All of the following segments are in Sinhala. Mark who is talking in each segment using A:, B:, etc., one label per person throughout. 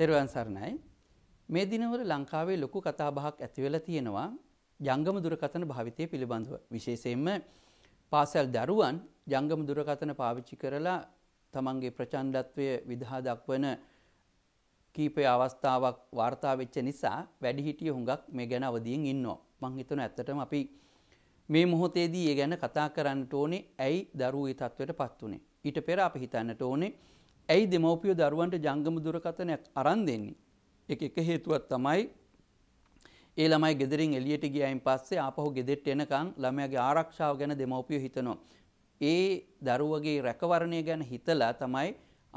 A: තෙරුවන් සරණයි. මේ දිනවල ලංකාවේ ලොකු කතාබහක් ඇති වෙලා තියෙනවා ජංගම දුරකථන භාවිතය පිළිබඳව. විශේෂයෙන්ම පාසල් දරුවන් ජංගම දුරකථන පාවිච්චි කරලා තමන්ගේ ප්‍රචණ්ඩත්වය විදහා දක්වන කීපය අවස්ථාවක් වාර්තා වෙච්ච නිසා වැඩිහිටිය හුඟක් මේ ගැන අවදියෙන් ඉන්නවා. මං හිතනවා ඇත්තටම අපි මේ මොහොතේදී ඒ ගැන කතා කරන්නට ඕනේ ඇයි දරුවෝ ඒ තත්ත්වයට පත් උනේ. ඊට පෙර අපි හිතන්නට ඕනේ ඇයි දෙමව්පියෝ දරුවන්ට ජංගම දුරකථනයක් අරන් දෙන්නේ? ඒක එක හේතුවක් තමයි ඒ ළමයි ගෙදරින් එළියට ගියායින් පස්සේ ආපහු ගෙදෙට්ට එනකන් ළමයාගේ ආරක්ෂාව ගැන දෙමව්පියෝ හිතනවා. ඒ දරුවගේ රැකවරණය ගැන හිතලා තමයි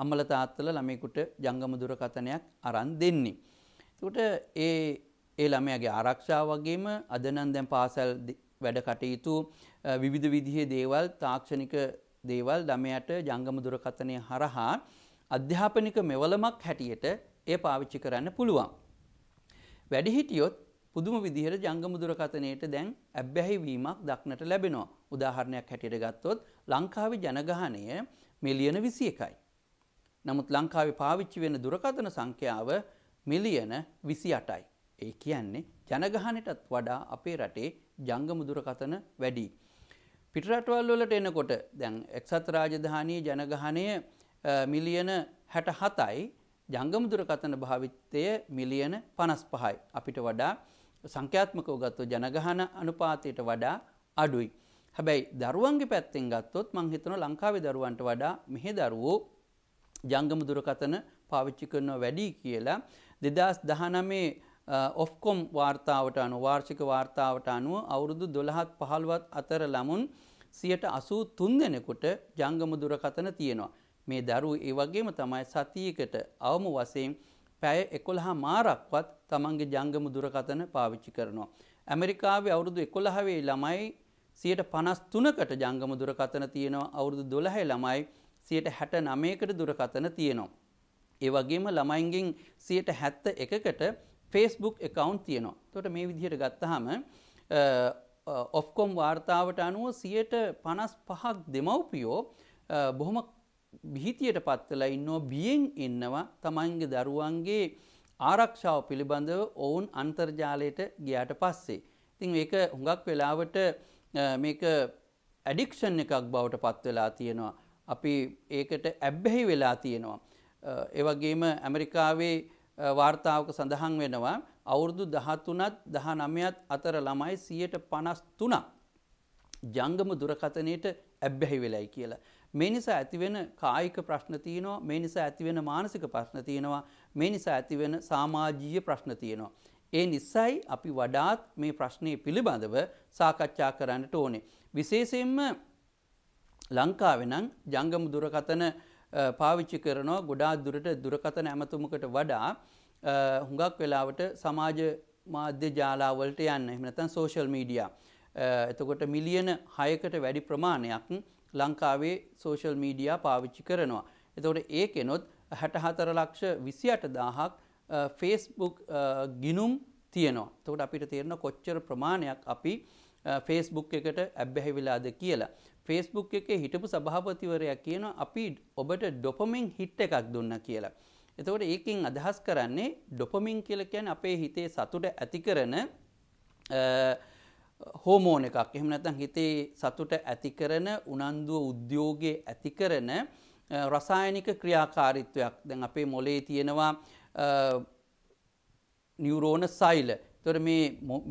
A: අම්මලා තාත්තලා ළමයෙකුට ජංගම දුරකථනයක් අරන් දෙන්නේ. එතකොට ඒ ඒ ළමයාගේ ආරක්ෂාව වගේම අද නම් දැන් පාසල් වැඩ කටයුතු විවිධ විදිහේ දේවල් තාක්ෂණික දේවල් ළමයාට ජංගම දුරකථනය හරහා අධ්‍යාපනික මෙවලමක් හැටියට එය පාවිච්චි කරන්න පුළුවන්. වැඩිහිටියොත් පුදුම විදිහට ජංගම දුරකථනයට දැන් ඇබ්බැහි වීමක් දක්නට ලැබෙනවා. උදාහරණයක් හැටියට ගත්තොත් ලංකාවේ ජනගහනය මිලියන 21යි. නමුත් ලංකාවේ පාවිච්චි වෙන දුරකථන සංඛ්‍යාව මිලියන 28යි. ඒ කියන්නේ ජනගහනයටත් වඩා අපේ රටේ ජංගම දුරකථන වැඩි. පිටරටවල් වලට එනකොට දැන් එක්සත් රාජධානී ජනගහනය මිලියන හැට හතයි ජංගම දුරකථන භාවිතය මිලියන පනස් පහයි. අපිට වඩා සංඛ්‍යාත්මකව ගත්තොත් ජනගහන අනුපාතයට වඩා අඩුයි. හැබැයි දරුවන්ගේ පැත්තෙන් ගත්තොත් මං හිතනවා ලංකාවේ දරුවන්ට වඩා මෙහි දරුවෝ ජංගම දුරකථන පාවිච්චි කරනවා වැඩි කියලා 2019 ඔෆ්කොම් වාර්තාවට අනුව වාර්ෂික වාර්තාවට අනුව අවුරුදු 12ත් 15ත් අතර ළමුන් 83 දෙනෙකුට ජංගම දුරකථන තියෙනවා. මේ දරුවෝ ඒ වගේම තමයි සතියකට අවම වශයෙන් පැය 11 මාරක්වත් තමන්ගේ ජංගම දුරකථන පාවිච්චි කරනවා. ඇමරිකාවේ අවුරුදු 11 වේ ළමයි 53%කට ජංගම දුරකථන තියෙනවා. අවුරුදු 12 ළමයි 69%කට දුරකථන තියෙනවා. ඒ වගේම ළමයින්ගෙන් 71%කට Facebook account තියෙනවා. එතකොට මේ විදිහට ගත්තාම ඔෆ්කොම් වාර්තාවට අනුව 55ක් දෙමව්පියෝ බොහොම බිහිතියට පත්වෙලා ඉන්නෝ බියෙන් ඉන්නවා තමන්ගේ දරුවන්ගේ ආරක්ෂාව පිළිබඳව ඔවුන් අන්තර්ජාලයට ගියාට පස්සේ. ඉතින් ඒක හුඟක් වෙලාවට මේක ඇඩික්ෂන් එකක් බවට පත් වෙලා තියෙනවා. අපි ඒකට ඇබ්බැහි වෙලා තියෙනවා. ඒ වගේම ඇමරිකාවේ වාර්තාවක සඳහන් වෙනවා අවුරුදු 13ත් 19ත් අතර ළමයි 153ක් ජංගම දුරකථනයේට ඇබ්බැහි වෙලයි කියලා. මේ නිසා ඇතිවෙන කායික ප්‍රශ්න තියෙනවා මේ නිසා ඇතිවෙන මානසික ප්‍රශ්න තියෙනවා මේ නිසා ඇතිවෙන සමාජීය ප්‍රශ්න තියෙනවා ඒ නිසයි අපි වඩාත් මේ ප්‍රශ්නේ පිළිබඳව සාකච්ඡා කරන්නට ඕනේ විශේෂයෙන්ම ලංකාවේ නම් ජංගම දුරකථන පාවිච්චි කරනවා ගොඩාක් දුරට දුරකථන ඇමතුමකට වඩා හුඟක් වෙලාවට සමාජ මාධ්‍ය ජාලාවලට යන්න එහෙම නැත්නම් සෝෂල් මීඩියා එතකොට මිලියන 6කට වැඩි ප්‍රමාණයක් ලංකාවේ සෝෂල් මීඩියා පාවිච්චි කරනවා. එතවට ඒකෙනොත් හැටහතර ලක්ෂ විසියට දාහක් ෆේස්බුක් ගිනුම් තියනවා. තකට අපිට තේරෙන කොච්චර ප්‍රමාණයක් අපි ෆේස්බුක් එකට ඇබ්බැහි වෙලාද කියලා. ෆේස්බුක් එකේ හිටපු සභාපතිවරයා කියන අපි ඔබට ඩොපමින් හිට් එකක් දුන්න කියලා. එතකොට ඒකින් අදහස් කරන්නේ ඩොපමින් කියලා කියන්නේ අපේ හිතේ සතුට ඇති කරන හෝමෝන එකක් එහෙම නැතන් හිතේ සතුට ඇති කරන උනන්දුව උද්‍යෝගය ඇති කරන රසායනික ක්‍රියාකාරිත්වයක් දැන් අපේ මොලේ තියෙනවා නිියවරෝණ සයිල තොර මේ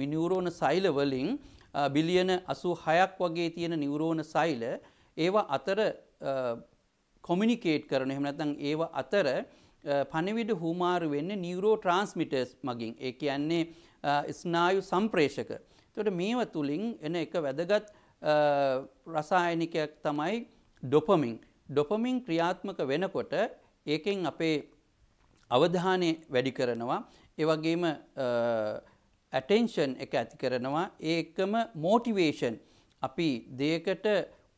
A: මිනිියවරෝණ සයිල වලින් බිලියන අසු හයක් වගේ තියෙන නිවරෝණ සයිල ඒවා අතර කොමිනිකේට් කරන එහෙම නැතන් ඒවා අතර පණවිඩ හූමාරු වෙන්න නිියවරෝ ට්‍රන්ස්මිටර්ස් මගින් ඒ කියන්නේ ස්නායු සම්ප්‍රේෂක තොට මේව තුළින් එන එක වැදගත් රසායනිකයක් තමයි ඩොපමින් ඩොපමින් ක්‍රියාත්මක වෙනකොට ඒකෙන් අපේ අවධානය වැඩි කරනවා ඒවගේම ඇටෙන්ෂන් එක ඇති කරනවා ඒකම මෝටිවේෂන් අපි දෙයකට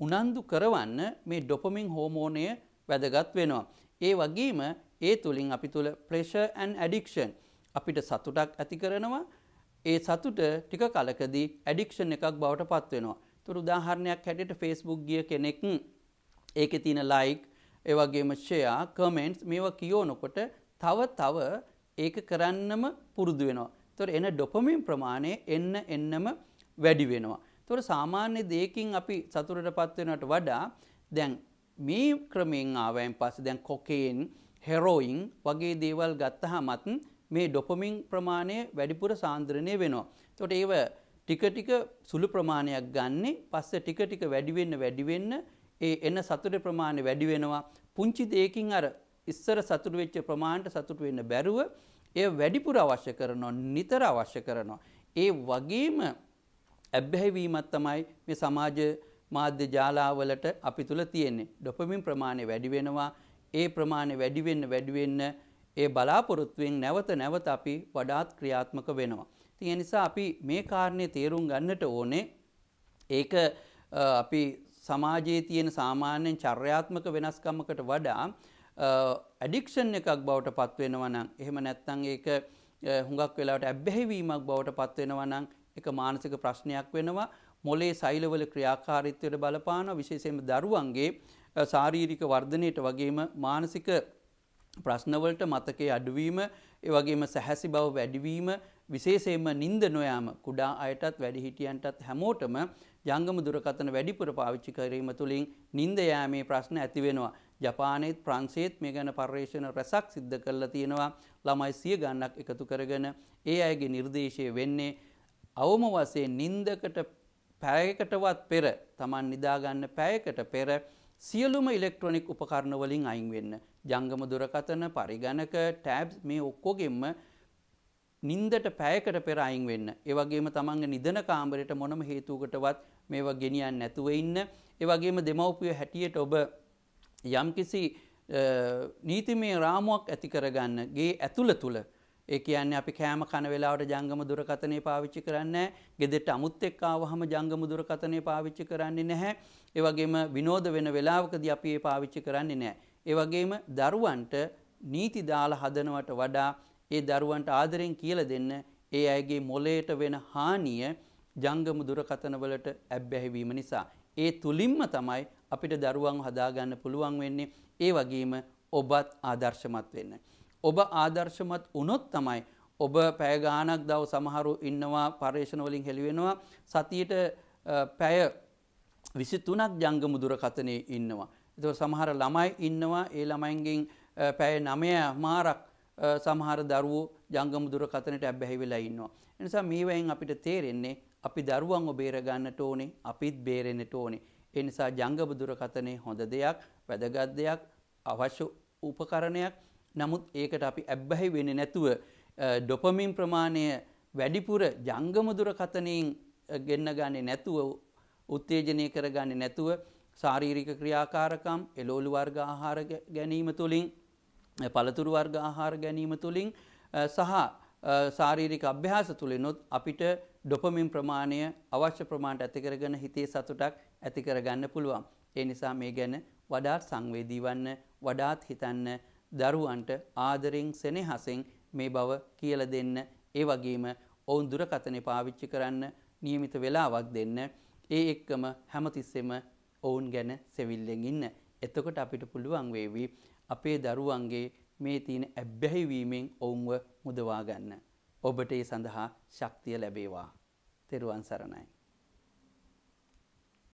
A: උනන්දු කරවන්න මේ ඩොපමින් හෝමෝනය වැදගත් වෙනවා. ඒ වගේම ඒ තුළින් අපි තුළ ප්‍රේෂ ඇන් ඇඩික්ෂන් අපිට සතුටක් ඇති කරනවා ඒ සතුට ටික කලකදී ඇඩික්ෂන් එකක් බවට පත් වෙනවා. ඒතර උදාහරණයක් හැටියට Facebook ගිය කෙනෙක් ඒකේ තියෙන like ඒ වගේම share comments මේවා කියවනකොට තව තව ඒක කරන්නම පුරුදු වෙනවා. ඒතර එන ඩොපමින් ප්‍රමාණය එන්න එන්නම වැඩි වෙනවා. ඒතර සාමාන්‍ය දෙයකින් අපි සතුටටපත් වෙනවට වඩා දැන් මේ ක්‍රමයෙන් ආවයන් පස්සේ දැන් කොකේන් හෙරෝයින් වගේ දේවල් ගත්තහමත් මේ ඩොපමින් ප්‍රමාණය වැඩිපුර සාන්ද්‍රණය වෙනවා. එතකොට ඒව ටික ටික සුළු ප්‍රමාණයක් ගන්නෙ පස්සේ ටික ටික වැඩි වෙන්න වැඩි වෙන්න ඒ එන සතුටේ ප්‍රමාණය වැඩි වෙනවා. පුංචි දෙයකින් අර ඉස්සර සතුට වෙච්ච ප්‍රමාණයට සතුට වෙන්න බැරුව ඒ වැඩිපුර අවශ්‍ය කරනවා නිතර අවශ්‍ය කරනවා. ඒ වගේම ඇබ්බැහි වීමක් තමයි මේ සමාජ මාධ්‍ය ජාලාවලට අපි තුල තියෙන්නේ. ඩොපමින් ප්‍රමාණය වැඩි වෙනවා. ඒ ප්‍රමාණය වැඩි වෙන්න වැඩි වෙන්න ඒ බලාපොරොත්තුවෙන් නැවත නැවත අපි වඩාත් ක්‍රියාත්මක වෙනවා. තිය නිසා අපි මේ කාරණය තේරුම් ගන්නට ඕනේ ඒක අපි සමාජයේ තියෙන සාමාන්‍යයෙන් චර්යාත්මක වෙනස්කමකට වඩා ඇඩික්ෂන් එකක් බවට පත්වෙනවා නම් එහෙම නැත්තං ඒක හුඟක් වෙලාට ඇබ්බැහිවීමක් බවට පත්වෙනවා නම් එක මානසික ප්‍රශ්නයක් වෙනවා මොලේ සෛලවල ක්‍රියාකාරීත්වයට බලපාන විශේෂයෙන්ම දරුවන්ගේ ශාරීරික වර්ධනයට වගේම මානසික ප්‍රශ්නවලට මතකයේ අඩුවීම ඒවගේම සැහැසි බව වැඩිවීම විශේෂයෙන්ම නින්ද නොයාම කුඩා අයටත් වැඩිහිටියන්ටත් හැමෝටම ජංගම දුරකථන වැඩිපුර පාවිච්චි කිරීම තුළින් නින්ද යෑමේ ප්‍රශ්න ඇති වෙනවා. ජපානයේත් ප්‍රංශයේත් මේ ගැන පර්යේෂණ රැසක් සිද්ධ කරලා තියෙනවා. ළමයි සිය ගණනක් එකතු කරගෙන ඒ අයගේ නිර්දේශය වෙන්නේ අවම වශයෙන් නින්දකට පැයකටවත් පෙර Taman නිදාගන්න පැයකට පෙර සියලුම ඉලෙක්ට්‍රොනික් උපකරණ වලින් අයින් වෙන්න. ජංගම දුරකථන, පරිගණක, ටැබ්ස් මේ ඔක්කොගෙම නින්දට පැයකට පෙර අයින් වෙන්න. ඒ වගේම තමන්ගේ නිදන කාමරයට මොනම හේතුවකටවත් මේව ගෙනියන්නේ නැතුව ඉන්න. ඒ වගේම දෙමව්පිය හැටියට ඔබ යම්කිසි නීතිමය රාමුවක් ඇති කරගන්න ගේ ඇතුළ තුළ ඒ කියන්නේ අපි කෑම කන වෙලාවට ජංගම දුරකථනය පාවිච්චි කරන්නේ ගෙදෙට අමුත් එක්ක ආවහම ජංගම දුරකථනය පාවිච්චි කරන්නේ නැහැ. ඒ වගේම විනෝද වෙන වෙලාවකදී අපි ඒ පාවිච්චි කරන්නේ නැහැ. ඒ වගේම දරුවන්ට නීති දාලා හදනවට වඩා ඒ දරුවන්ට ආදරෙන් කියලා දෙන්න ඒ අයගේ මොළයට වෙන හානිය ජංගම දුරකථනවලට ඇබ්බැහිවීම නිසා ඒ තුලින්ම තමයි අපිට දරුවන් හදාගන්න පුළුවන් වෙන්නේ. ඒ වගේම ඔබත් ආදර්ශමත් වෙන්න. ඔබ ආදර්ශමත් වුණොත් තමයි ඔබ පැය ගාණක් දව සමහරු ඉන්නවා පර්යේෂණ වලින් හෙළි වෙනවා සතියට පැය 23ක් ජංගම දුරකථනයේ ඉන්නවා. ඒක සමහර ළමයි ඉන්නවා ඒ ළමයින්ගෙන් පැය 9 මාරක් සමහර දරුවෝ ජංගම දුරකථනයට ඇබ්බැහි වෙලා ඉන්නවා. ඒ නිසා මේවෙන් අපිට තේරෙන්නේ අපි දරුවන්ව බේර ගන්නට ඕනේ, අපිත් බේරෙන්නට ඕනේ. ඒ නිසා ජංගම දුරකථනය හොඳ දෙයක්, වැදගත් දෙයක්, අවශ්‍ය උපකරණයක්. නමුත් ඒකට අපි ඇබ්බැහි වෙන්නේ නැතුව ඩොපමින් ප්‍රමාණය වැඩිපුර ජංගම දුරකතනෙන් ගෙන්න ගන්නේ නැතුව උත්තේජනය කරගන්නේ නැතුව ශාරීරික ක්‍රියාකාරකම් එළෝලු වර්ග ආහාර ගැනීම තුළින් පළතුරු වර්ග ආහාර ගැනීම තුළින් සහ ශාරීරික අභ්‍යාස තුළිනුත් අපිට ඩොපමින් ප්‍රමාණය අවශ්‍ය ප්‍රමාණයට ඇති කරගෙන හිතේ සතුටක් ඇති කරගන්න පුළුවන්. ඒ නිසා මේ ගැන වඩාත් සංවේදී වඩාත් හිතන්න දරුවන්ට ආදරෙන් සෙනෙහසෙන් මේ බව කියලා දෙන්න ඒ වගේම ඔවුන් දුරකථනය පාවිච්චි කරන්න නියමිත වෙලාවක් දෙන්න ඒ එක්කම හැමතිස්සෙම ඔවුන් ගැන සෙවිල්ලෙන් ඉන්න එතකොට අපිට පුළුවන් වේවි අපේ දරුවන්ගේ මේ තියෙන ඇබ්බැහිවීමෙන් ඔවුන්ව මුදවා ගන්න ඔබට ඒ සඳහා ශක්තිය ලැබේවා තෙරුවන් සරණයි